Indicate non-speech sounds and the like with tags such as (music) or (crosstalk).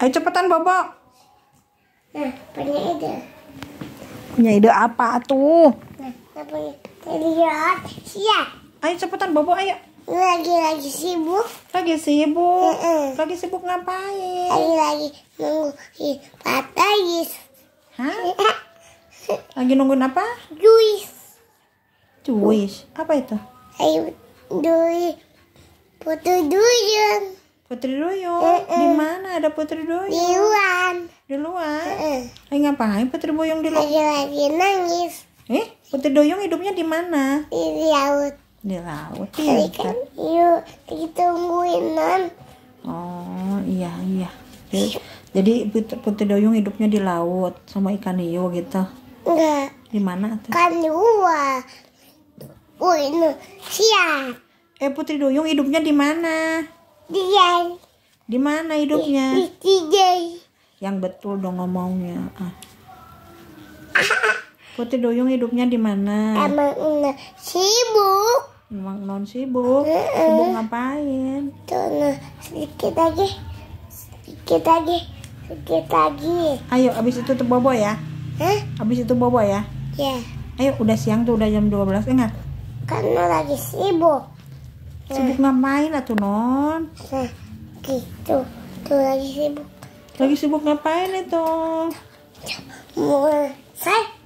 Ayo cepetan Bobo. Nah, punya ide. Punya ide apa tuh? Nah, nah punya lihat siap. Ayo cepetan Bobo, ayo. Lagi lagi sibuk. Lagi sibuk. Mm -mm. Lagi sibuk ngapain? (laughs) Lagi lagi nunggu patah Hah? lagi nunggu apa? Juice. Juice. Apa itu? Ayo, duit. Putu duyung. Putri Duyung. Uh, uh. Di mana ada Putri Duyung? Di luar. Di luar? Uh, uh. Eh ngapain Putri Duyung di luar? Lagi lagi nangis. Eh, Putri Duyung hidupnya di mana? Di laut. Di laut. Iya. Kan yuk ditungguin non. Oh iya iya. Jadi, iya. Putri Duyung hidupnya di laut sama ikan hiu gitu. Enggak. Di mana Kan di luar. ini siang. Eh Putri Duyung hidupnya di mana? Tiga. Di mana hidupnya? Di Yang betul dong ngomongnya. Ah. Putih Duyung hidupnya di mana? Emang non sibuk. Emang non sibuk. Sibuk ngapain? Tuh, sedikit lagi. Sedikit lagi. Sedikit lagi. Ayo, abis itu tuh bobo ya. Hah? Abis itu bobo ya. Ya. Ayo, udah siang tuh, udah jam 12, ingat? Karena lagi sibuk. Sibuk ngapain atuh non? Nah, gitu. Tuh lagi sibuk. Lagi sibuk ngapain itu? Mau saya